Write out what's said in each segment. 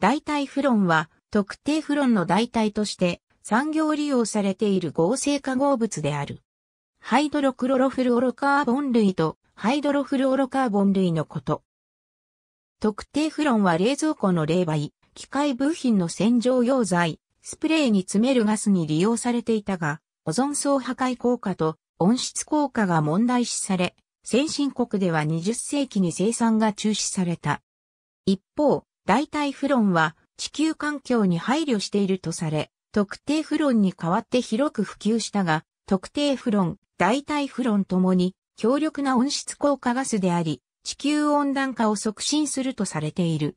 代替フロンは、特定フロンの代替として産業利用されている合成化合物である。ハイドロクロロフルオロカーボン類とハイドロフルオロカーボン類のこと。特定フロンは冷蔵庫の冷媒、機械部品の洗浄溶剤、スプレーに詰めるガスに利用されていたが、オゾン層破壊効果と温室効果が問題視され、先進国では20世紀に生産が中止された。一方、代替フロンは地球環境に配慮しているとされ、特定フロンに代わって広く普及したが、特定フロン、代替フロンともに強力な温室効果ガスであり、地球温暖化を促進するとされている。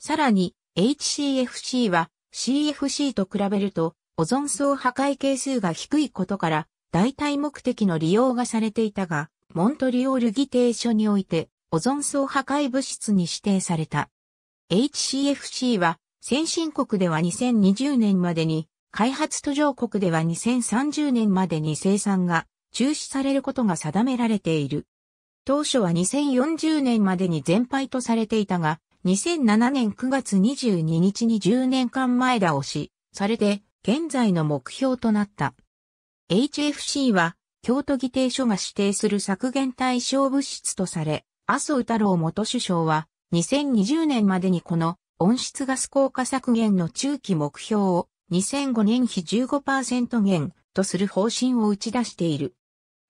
さらに、HCFC は CFC と比べると、オゾン層破壊係数が低いことから、代替目的の利用がされていたが、モントリオール議定書において、オゾン層破壊物質に指定された。HCFC は先進国では2020年までに、開発途上国では2030年までに生産が中止されることが定められている。当初は2040年までに全廃とされていたが、2007年9月22日に10年間前倒し、されて現在の目標となった。HFC は京都議定書が指定する削減対象物質とされ、麻生太郎元首相は2020年までにこの温室ガス効果削減の中期目標を2005年比15%減とする方針を打ち出している。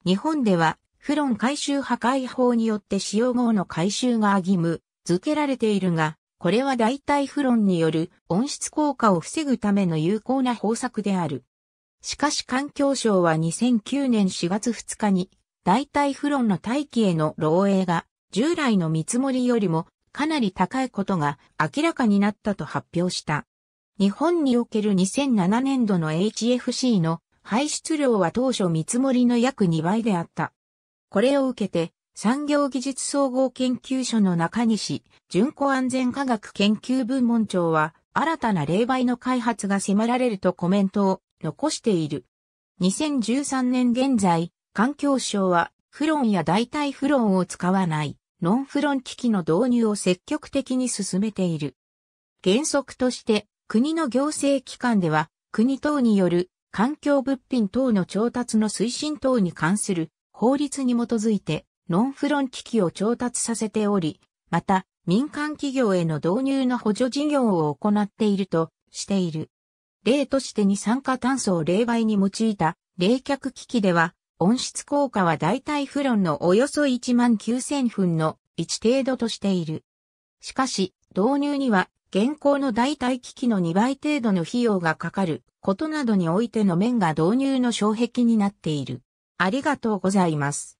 日本では、フロン回収破壊法によって使用後の回収が義務付けられているが、これは代替フロンによる温室効果を防ぐための有効な方策である。しかし環境省は2009年4月2日に代替フロンの大気への漏洩が従来の見積もりよりもかなり高いことが明らかになったと発表した。日本における2007年度の HFC の排出量は当初見積もりの約2倍であった。これを受けて、産業技術総合研究所の中西巡古安全科学研究部門長は、新たな冷媒の開発が迫られるとコメントを残している。2013年現在、環境省は、フロンや代替フロンを使わない。ノンフロン機器の導入を積極的に進めている。原則として、国の行政機関では、国等による環境物品等の調達の推進等に関する法律に基づいて、ノンフロン機器を調達させており、また、民間企業への導入の補助事業を行っているとしている。例として二酸化炭素を冷媒に用いた冷却機器では、温室効果は大体フロンのおよそ1万9000分の1程度としている。しかし、導入には現行の代替機器の2倍程度の費用がかかることなどにおいての面が導入の障壁になっている。ありがとうございます。